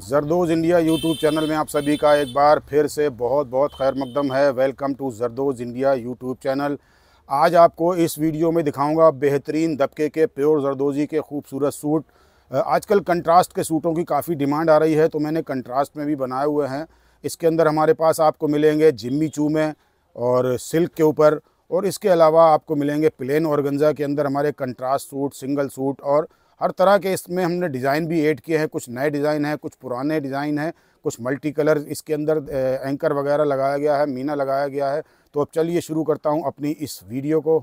जरदोज India YouTube channel में आप सभी का एक बार फिर से बहुत बहुत खैर मकदम है welcome to Zardoz India YouTube channel आज आपको इस वीडियो में दिखाऊंगा बेहतरीन दबके के प्योर जरदोजी के खूबसूरत सूट आजकल कंट्रास्ट के सूटों की काफ़ी डिमांड आ रही है तो मैंने कंट्रास्ट में भी बनाए हुए हैं इसके अंदर हमारे पास आपको मिलेंगे जिम्मी चू में और सिल्क के ऊपर और इसके अलावा आपको मिलेंगे प्लेन और के अंदर हमारे कंट्रास्ट सूट सिंगल सूट और हर तरह के इसमें हमने डिज़ाइन भी ऐड किए हैं कुछ नए डिज़ाइन हैं कुछ पुराने डिज़ाइन हैं कुछ मल्टी कलर इसके अंदर एंकर वगैरह लगाया गया है मीना लगाया गया है तो अब चलिए शुरू करता हूँ अपनी इस वीडियो को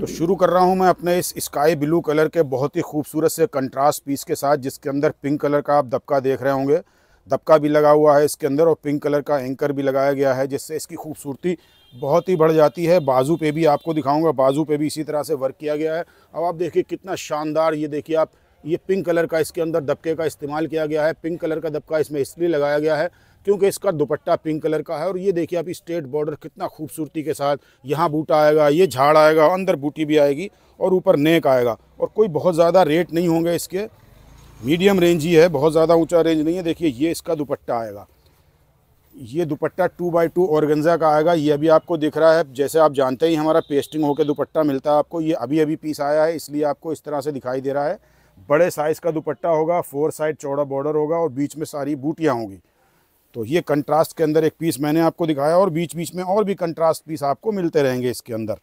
तो शुरू कर रहा हूँ मैं अपने इस स्काई ब्लू कलर के बहुत ही खूबसूरत से कंट्रास्ट पीस के साथ जिसके अंदर पिंक कलर का आप दबका देख रहे होंगे दबका भी लगा हुआ है इसके अंदर और पिंक कलर का एंकर भी लगाया गया है जिससे इसकी खूबसूरती बहुत ही बढ़ जाती है बाजू पे भी आपको दिखाऊंगा बाजू पे भी इसी तरह से वर्क किया गया है अब आप देखिए कितना शानदार ये देखिए आप ये पिंक कलर का इसके अंदर दबके का इस्तेमाल किया गया है पिंक कलर का दबका इसमें इसलिए लगाया गया है क्योंकि इसका दुपट्टा पिंक कलर का है और ये देखिए आप स्टेट बॉर्डर कितना खूबसूरती के साथ यहाँ बूटा आएगा ये झाड़ आएगा अंदर बूटी भी आएगी और ऊपर नेक आएगा और कोई बहुत ज़्यादा रेट नहीं होंगे इसके मीडियम रेंज ही है बहुत ज़्यादा ऊँचा रेंज नहीं है देखिए ये इसका दुपट्टा आएगा ये dupatta two by two organza का आएगा ये अभी आपको दिख रहा है जैसे आप जानते ही हमारा पेस्टिंग होकर दुपट्टा मिलता है आपको ये अभी अभी पीस आया है इसलिए आपको इस तरह से दिखाई दे रहा है बड़े साइज़ का दुपट्टा होगा फोर साइड चौड़ा बॉर्डर होगा और बीच में सारी बूटियाँ होंगी तो ये कंट्रास्ट के अंदर एक पीस मैंने आपको दिखाया और बीच बीच में और भी कंट्रास्ट पीस आपको मिलते रहेंगे इसके अंदर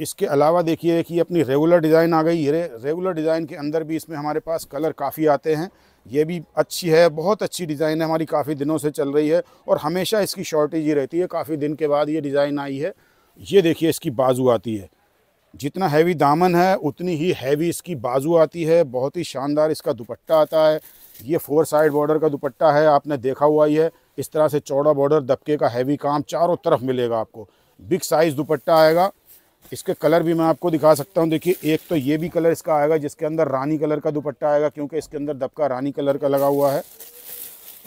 इसके अलावा देखिए कि अपनी रेगुलर डिज़ाइन आ गई ये रेगुलर डिज़ाइन के अंदर भी इसमें हमारे पास कलर काफ़ी आते हैं ये भी अच्छी है बहुत अच्छी डिज़ाइन है हमारी काफ़ी दिनों से चल रही है और हमेशा इसकी शॉर्टेज ही रहती है काफ़ी दिन के बाद ये डिज़ाइन आई है ये देखिए इसकी बाजू आती है जितना हैवी दामन है उतनी ही हैवी इसकी बाजू आती है बहुत ही शानदार इसका दुपट्टा आता है ये फोर साइड बॉर्डर का दुपट्टा है आपने देखा हुआ ही है इस तरह से चौड़ा बॉर्डर दबके का हैवी काम चारों तरफ मिलेगा आपको बिग साइज़ दुपट्टा आएगा इसके कलर भी मैं आपको दिखा सकता हूँ देखिए एक तो ये भी कलर इसका आएगा जिसके अंदर रानी कलर का दुपट्टा आएगा क्योंकि इसके अंदर दबका रानी कलर का लगा हुआ है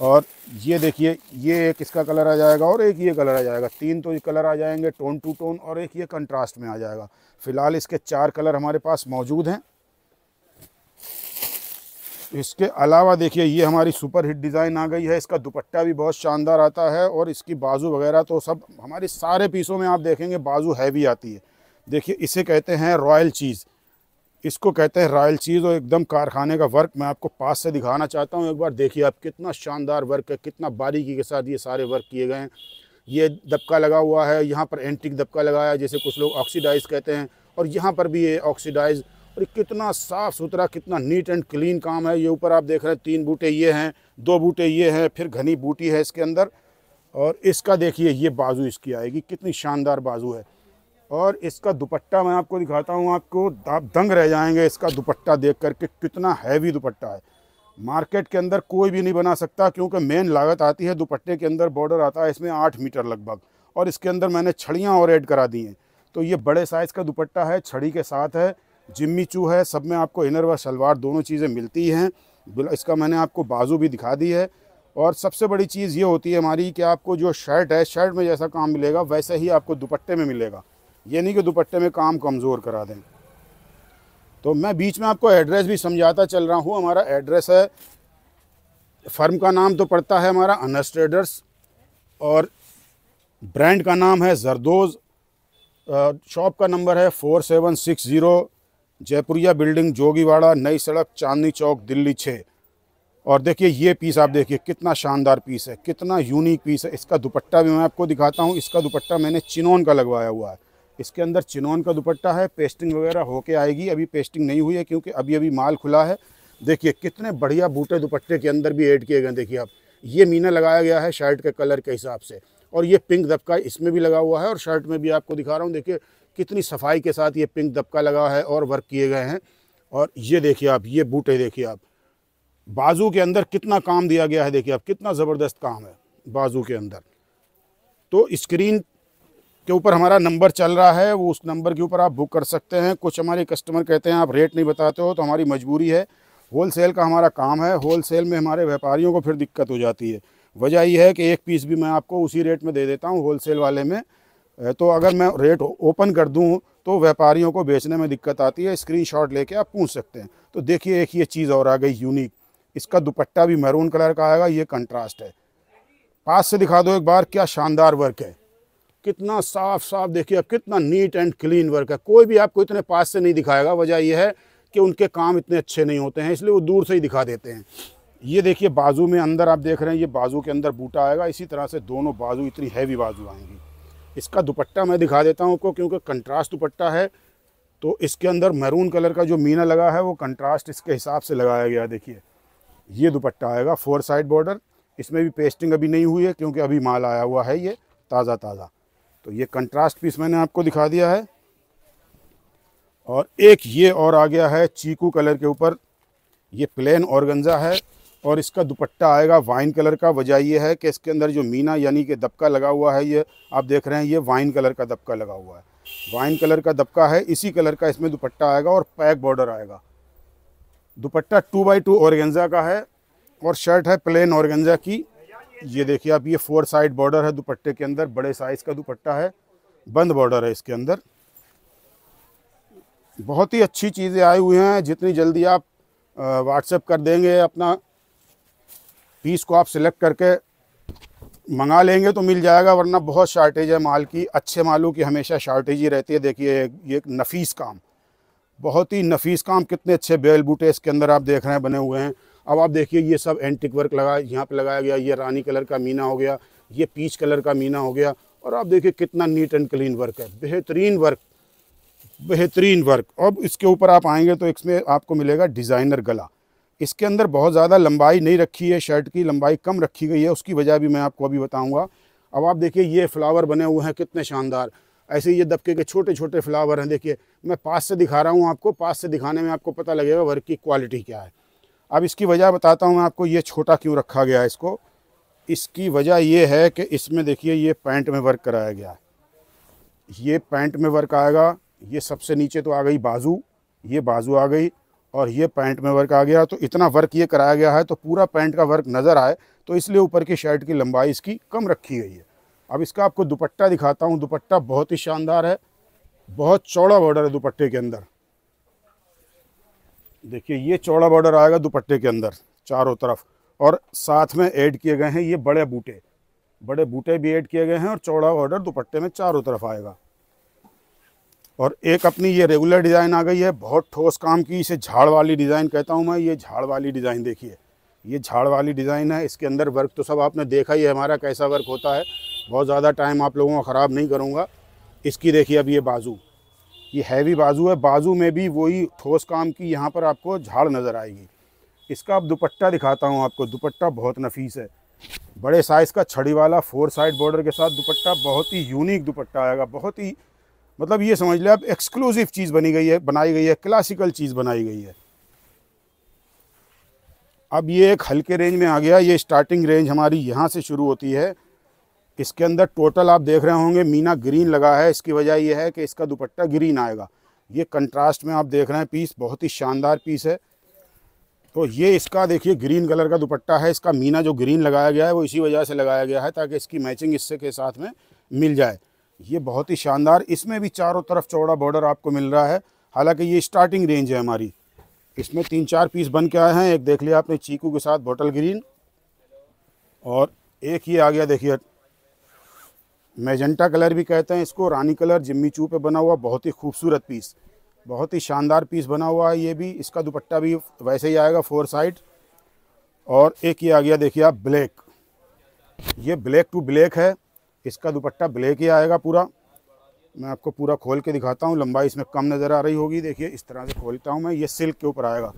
और ये देखिए ये एक इसका कलर आ जाएगा और एक ये कलर आ जाएगा तीन तो ये कलर आ जाएंगे टोन टू टोन और एक ये कंट्रास्ट में आ जाएगा फ़िलहाल इसके चार कलर हमारे पास मौजूद हैं इसके अलावा देखिए ये हमारी सुपर हिट डिज़ाइन आ गई है इसका दुपट्टा भी बहुत शानदार आता है और इसकी बाजू वगैरह तो सब हमारे सारे पीसों में आप देखेंगे बाजू हैवी आती है देखिए इसे कहते हैं रॉयल चीज़ इसको कहते हैं रॉयल चीज़ और एकदम कारखाने का वर्क मैं आपको पास से दिखाना चाहता हूँ एक बार देखिए आप कितना शानदार वर्क है कितना बारीकी के साथ ये सारे वर्क किए गए हैं ये दबका लगा हुआ है यहाँ पर एंटिक दबका लगाया है जैसे कुछ लोग ऑक्सीडाइज कहते हैं और यहाँ पर भी ये ऑक्सीडाइज और कितना साफ़ सुथरा कितना नीट एंड क्लीन काम है ये ऊपर आप देख रहे हैं तीन बूटे ये हैं दो बूटे ये हैं फिर घनी बूटी है इसके अंदर और इसका देखिए ये बाजू इसकी आएगी कितनी शानदार बाजू है और इसका दुपट्टा मैं आपको दिखाता हूँ आपको आप दंग रह जाएंगे इसका दुपट्टा देख करके कितना हैवी दुपट्टा है मार्केट के अंदर कोई भी नहीं बना सकता क्योंकि मेन लागत आती है दुपट्टे के अंदर बॉर्डर आता है इसमें आठ मीटर लगभग और इसके अंदर मैंने छड़ियाँ और ऐड करा दी हैं तो ये बड़े साइज़ का दुपट्टा है छड़ी के साथ है जिम्मी चू है सब में आपको इनर व शलवार दोनों चीज़ें मिलती हैं इसका मैंने आपको बाजू भी दिखा दी है और सबसे बड़ी चीज़ ये होती है हमारी कि आपको जो शर्ट है शर्ट में जैसा काम मिलेगा वैसे ही आपको दुपट्टे में मिलेगा ये नहीं कि दुपट्टे में काम कमज़ोर करा दें तो मैं बीच में आपको एड्रेस भी समझाता चल रहा हूँ हमारा एड्रेस है फर्म का नाम तो पड़ता है हमारा अनस ट्रेडर्स और ब्रांड का नाम है जरदोज़ शॉप का नंबर है four seven six zero Jaipuria building जोगीवाड़ा नई सड़क चांदनी चौक दिल्ली छः और देखिए ये पीस आप देखिए कितना शानदार पीस है कितना यूनिक पीस है इसका दुपट्टा भी मैं आपको दिखाता हूँ इसका दुपट्टा मैंने चिनोन का लगवाया हुआ है इसके अंदर चिनौन का दुपट्टा है पेस्टिंग वगैरह होके आएगी अभी पेस्टिंग नहीं हुई है क्योंकि अभी अभी माल खुला है देखिए कितने बढ़िया बूटे दुपट्टे के अंदर भी ऐड किए गए देखिए आप ये मीना लगाया गया है शर्ट के कलर के हिसाब से और ये पिंक दबका इसमें भी लगा हुआ है और शर्ट में भी आपको दिखा रहा हूँ देखिए कितनी सफाई के साथ ये पिंक दबका लगा है और वर्क किए गए हैं और ये देखिए आप ये बूटे देखिए आप बाजू के अंदर कितना काम दिया गया है देखिए आप कितना ज़बरदस्त काम है बाजू के अंदर तो स्क्रीन के ऊपर हमारा नंबर चल रहा है वो उस नंबर के ऊपर आप बुक कर सकते हैं कुछ हमारे कस्टमर कहते हैं आप रेट नहीं बताते हो तो हमारी मजबूरी है होल सेल का हमारा काम है होल सेल में हमारे व्यापारियों को फिर दिक्कत हो जाती है वजह यह है कि एक पीस भी मैं आपको उसी रेट में दे देता हूँ होल सेल वाले में तो अगर मैं रेट ओपन कर दूँ तो व्यापारियों को बेचने में दिक्कत आती है स्क्रीन लेके आप पूछ सकते हैं तो देखिए एक ये चीज़ और आ गई यूनिक इसका दुपट्टा भी मैरून कलर का आएगा ये कंट्रास्ट है पास से दिखा दो एक बार क्या शानदार वर्क है कितना साफ साफ देखिए अब कितना नीट एंड क्लीन वर्क है कोई भी आपको इतने पास से नहीं दिखाएगा वजह यह है कि उनके काम इतने अच्छे नहीं होते हैं इसलिए वो दूर से ही दिखा देते हैं ये देखिए बाजू में अंदर आप देख रहे हैं ये बाजू के अंदर बूटा आएगा इसी तरह से दोनों बाजू इतनी हैवी बाजू आएंगी इसका दुपट्टा मैं दिखा देता हूँ आपको क्योंकि कंट्रास्ट दुपट्टा है तो इसके अंदर मैरून कलर का जो मीना लगा है वो कंट्रास्ट इसके हिसाब से लगाया गया देखिए ये दुपट्टा आएगा फोर साइड बॉर्डर इसमें भी पेस्टिंग अभी नहीं हुई है क्योंकि अभी माल आया हुआ है ये ताज़ा ताज़ा तो ये कंट्रास्ट पीस मैंने आपको दिखा दिया है और एक ये और आ गया है चीकू कलर के ऊपर ये प्लेन ऑर्गेंजा है और इसका दुपट्टा आएगा वाइन कलर का वजह यह है कि इसके अंदर जो मीना यानी कि दबका लगा हुआ है ये आप देख रहे हैं ये वाइन कलर का दबका लगा हुआ है वाइन कलर का दबका है इसी कलर का इसमें दुपट्टा आएगा और पैक बॉर्डर आएगा dupatta two by two organza का है और शर्ट है प्लेन औरगेंजा की ये देखिए आप ये फोर साइड बॉर्डर है दुपट्टे के अंदर बड़े साइज़ का दुपट्टा है बंद बॉर्डर है इसके अंदर बहुत ही अच्छी चीज़ें आई हुई हैं जितनी जल्दी आप व्हाट्सएप कर देंगे अपना पीस को आप सिलेक्ट करके मंगा लेंगे तो मिल जाएगा वरना बहुत शार्टेज है माल की अच्छे मालों की हमेशा शार्टेज ही रहती है देखिए ये एक नफीस काम बहुत ही नफीस काम कितने अच्छे बेल बूटे इसके अंदर आप देख रहे हैं बने हुए हैं अब आप देखिए ये सब एंटिक वर्क लगा यहाँ पे लगाया गया ये रानी कलर का मीना हो गया ये पीच कलर का मीना हो गया और आप देखिए कितना नीट एंड क्लीन वर्क है बेहतरीन वर्क बेहतरीन वर्क अब इसके ऊपर आप आएंगे तो इसमें आपको मिलेगा डिज़ाइनर गला इसके अंदर बहुत ज़्यादा लंबाई नहीं रखी है शर्ट की लंबाई कम रखी गई है उसकी वजह भी मैं आपको अभी बताऊँगा अब आप देखिए ये फ्लावर बने हुए हैं कितने शानदार ऐसे ये दबके के छोटे छोटे फ्लावर हैं देखिए मैं पास से दिखा रहा हूँ आपको पास से दिखाने में आपको पता लगेगा वर्क की क्वालिटी क्या है अब इसकी वजह बताता हूँ आपको ये छोटा क्यों रखा गया है इसको इसकी वजह ये है कि इसमें देखिए ये पैंट में वर्क कराया गया है ये पैंट में वर्क आएगा ये सबसे नीचे तो आ गई बाजू ये बाजू आ गई और ये पैंट में वर्क आ गया तो इतना वर्क ये कराया गया है तो पूरा पैंट का वर्क नज़र आए तो इसलिए ऊपर की शर्ट की लंबाई इसकी कम रखी गई है अब इसका आपको दुपट्टा दिखाता हूँ दुपट्टा बहुत ही शानदार है बहुत चौड़ा बॉर्डर है दुपट्टे के अंदर देखिए ये चौड़ा बॉर्डर आएगा दुपट्टे के अंदर चारों तरफ और साथ में ऐड किए गए हैं ये बड़े बूटे बड़े बूटे भी ऐड किए गए हैं और चौड़ा बॉर्डर दुपट्टे में चारों तरफ आएगा और एक अपनी ये रेगुलर डिज़ाइन आ गई है बहुत ठोस काम की इसे झाड़ वाली डिज़ाइन कहता हूँ मैं ये झाड़ वाली डिज़ाइन देखिए ये झाड़ वाली डिज़ाइन है इसके अंदर वर्क तो सब आपने देखा ही है हमारा कैसा वर्क होता है बहुत ज़्यादा टाइम आप लोगों का ख़राब नहीं करूँगा इसकी देखिए अब ये बाजू ये हैवी बाजू है बाजू में भी वही ठोस काम की यहाँ पर आपको झाड़ नज़र आएगी इसका अब दुपट्टा दिखाता हूँ आपको दुपट्टा बहुत नफीस है बड़े साइज़ का छड़ी वाला फोर साइड बॉर्डर के साथ दुपट्टा बहुत ही यूनिक दुपट्टा आएगा बहुत ही मतलब ये समझ लिया अब एक्सक्लूसिव चीज़ बनी गई है बनाई गई है क्लासिकल चीज़ बनाई गई है अब ये एक हल्के रेंज में आ गया ये स्टार्टिंग रेंज हमारी यहाँ से शुरू होती है इसके अंदर टोटल आप देख रहे होंगे मीना ग्रीन लगा है इसकी वजह यह है कि इसका दुपट्टा ग्रीन आएगा ये कंट्रास्ट में आप देख रहे हैं पीस बहुत ही शानदार पीस है तो ये इसका देखिए ग्रीन कलर का दुपट्टा है इसका मीना जो ग्रीन लगाया गया है वो इसी वजह से लगाया गया है ताकि इसकी मैचिंग इससे के साथ में मिल जाए ये बहुत ही शानदार इसमें भी चारों तरफ चौड़ा बॉर्डर आपको मिल रहा है हालांकि ये स्टार्टिंग रेंज है हमारी इसमें तीन चार पीस बन के आए हैं एक देख लिया आपने चीकू के साथ बॉटल ग्रीन और एक ये आ गया देखिए मेजेंटा कलर भी कहते हैं इसको रानी कलर जिम्मी चू पे बना हुआ बहुत ही खूबसूरत पीस बहुत ही शानदार पीस बना हुआ है ये भी इसका दुपट्टा भी वैसे ही आएगा फोर साइड और एक ये आ गया देखिए आप ब्लैक ये ब्लैक टू ब्लैक है इसका दुपट्टा ब्लैक ही आएगा पूरा मैं आपको पूरा खोल के दिखाता हूँ लंबाई इसमें कम नज़र आ रही होगी देखिए इस तरह से खोलता हूँ मैं ये सिल्क के ऊपर आएगा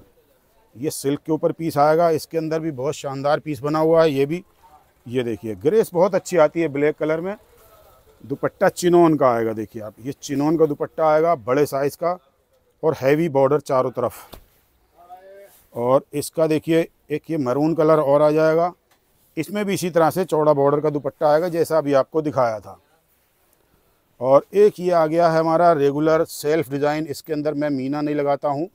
ये सिल्क के ऊपर पीस आएगा इसके अंदर भी बहुत शानदार पीस बना हुआ है ये भी ये देखिए ग्रेस बहुत अच्छी आती है ब्लैक कलर में दुपट्टा चिनोन का आएगा देखिए आप ये चिनोन का दुपट्टा आएगा बड़े साइज़ का और हैवी बॉर्डर चारों तरफ और इसका देखिए एक ये मरून कलर और आ जाएगा इसमें भी इसी तरह से चौड़ा बॉर्डर का दुपट्टा आएगा जैसा अभी आपको दिखाया था और एक ये आ गया है हमारा रेगुलर सेल्फ डिज़ाइन इसके अंदर मैं मीना नहीं लगाता हूँ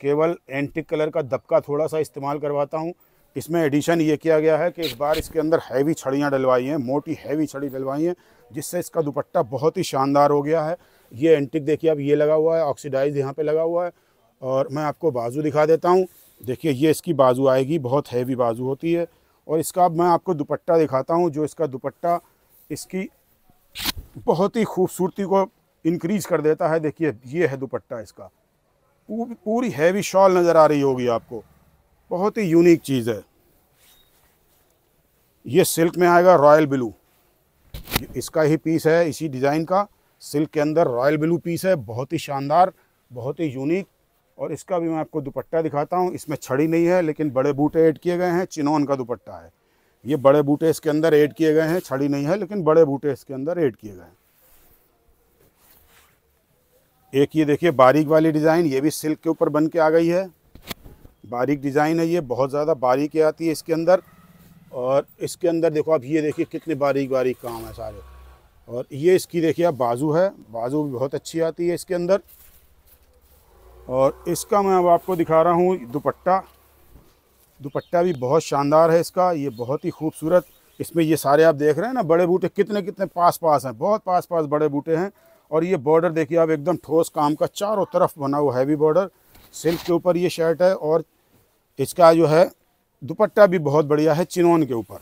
केवल एंटिक कलर का दबका थोड़ा सा इस्तेमाल करवाता हूँ इसमें एडिशन ये किया गया है कि इस बार इसके अंदर हैवी छड़ियाँ डलवाई हैं मोटी हैवी छड़ी डलवाई हैं जिससे इसका दुपट्टा बहुत ही शानदार हो गया है ये एंटिक देखिए अब ये लगा हुआ है ऑक्सीडाइज यहाँ पे लगा हुआ है और मैं आपको बाजू दिखा देता हूँ देखिए ये इसकी बाजू आएगी बहुत हैवी बाजू होती है और इसका अब मैं आपको दुपट्टा दिखाता हूँ जो इसका दुपट्टा इसकी बहुत ही खूबसूरती को इनक्रीज़ कर देता है देखिए ये है दुपट्टा इसका पूरी हैवी शॉल नज़र आ रही होगी आपको बहुत ही यूनिक चीज़ है ये सिल्क में आएगा रॉयल ब्लू इसका ही पीस है इसी डिज़ाइन का सिल्क के अंदर रॉयल ब्लू पीस है बहुत ही शानदार बहुत ही यूनिक और इसका भी मैं आपको दुपट्टा दिखाता हूँ इसमें छड़ी नहीं है लेकिन बड़े बूटे ऐड किए गए हैं चिनौन का दुपट्टा है ये बड़े बूटे इसके अंदर ऐड किए गए हैं छड़ी नहीं है लेकिन बड़े बूटे इसके अंदर ऐड किए गए हैं एक ये देखिए बारीक वाली डिज़ाइन ये भी सिल्क के ऊपर बन के आ गई है बारीक डिज़ाइन है ये बहुत ज़्यादा बारीक आती है इसके अंदर और इसके अंदर देखो आप ये देखिए कितने बारीक बारीक काम है सारे और ये इसकी देखिए आप बाजू है बाजू भी बहुत अच्छी आती है इसके अंदर और इसका मैं अब आपको दिखा रहा हूँ दुपट्टा दुपट्टा भी बहुत शानदार है इसका ये बहुत ही खूबसूरत इसमें ये सारे आप देख रहे हैं ना बड़े बूटे कितने कितने पास पास हैं बहुत पास पास बड़े बूटे हैं और ये बॉर्डर देखिए आप एकदम ठोस काम का चारों तरफ बना हुआ हैवी बॉर्डर सिल्क के ऊपर ये शर्ट है और इसका जो है दुपट्टा भी बहुत बढ़िया है चिनोन के ऊपर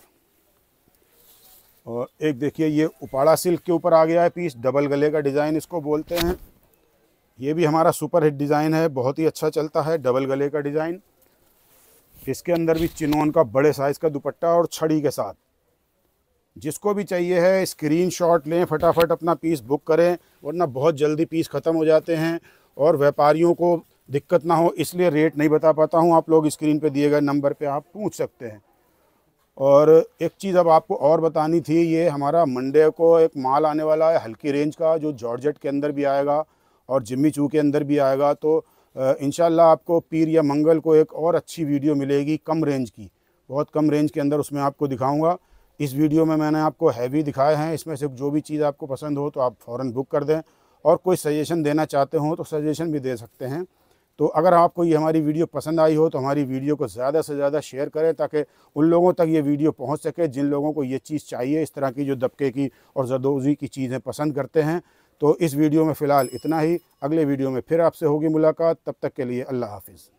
और एक देखिए ये उपाड़ा सिल्क के ऊपर आ गया है पीस डबल गले का डिज़ाइन इसको बोलते हैं ये भी हमारा सुपर हिट डिज़ाइन है बहुत ही अच्छा चलता है डबल गले का डिज़ाइन इसके अंदर भी चिनोन का बड़े साइज़ का दुपट्टा और छड़ी के साथ जिसको भी चाहिए है स्क्रीन शॉट लें फटाफट अपना पीस बुक करें वरना बहुत जल्दी पीस ख़त्म हो जाते हैं और व्यापारियों को दिक्कत ना हो इसलिए रेट नहीं बता पाता हूँ आप लोग स्क्रीन पर दिए गए नंबर पर आप पूछ सकते हैं और एक चीज़ अब आपको और बतानी थी ये हमारा मंडे को एक माल आने वाला है हल्की रेंज का जो जॉर्जेट के अंदर भी आएगा और जिम्मी चू के अंदर भी आएगा तो इन आपको पीर या मंगल को एक और अच्छी वीडियो मिलेगी कम रेंज की बहुत कम रेंज के अंदर उसमें आपको दिखाऊँगा इस वीडियो में मैंने आपको हैवी दिखाए हैं इसमें से जो भी चीज़ आपको पसंद हो तो आप फ़ौर बुक कर दें और कोई सजेशन देना चाहते हो तो सजेशन भी दे सकते हैं तो अगर आपको ये हमारी वीडियो पसंद आई हो तो हमारी वीडियो को ज़्यादा से ज़्यादा शेयर करें ताकि उन लोगों तक ये वीडियो पहुंच सके जिन लोगों को ये चीज़ चाहिए इस तरह की जो दबके की और जदोजी की चीज़ें पसंद करते हैं तो इस वीडियो में फ़िलहाल इतना ही अगले वीडियो में फिर आपसे होगी मुलाकात तब तक के लिए अल्लाह हाफिज़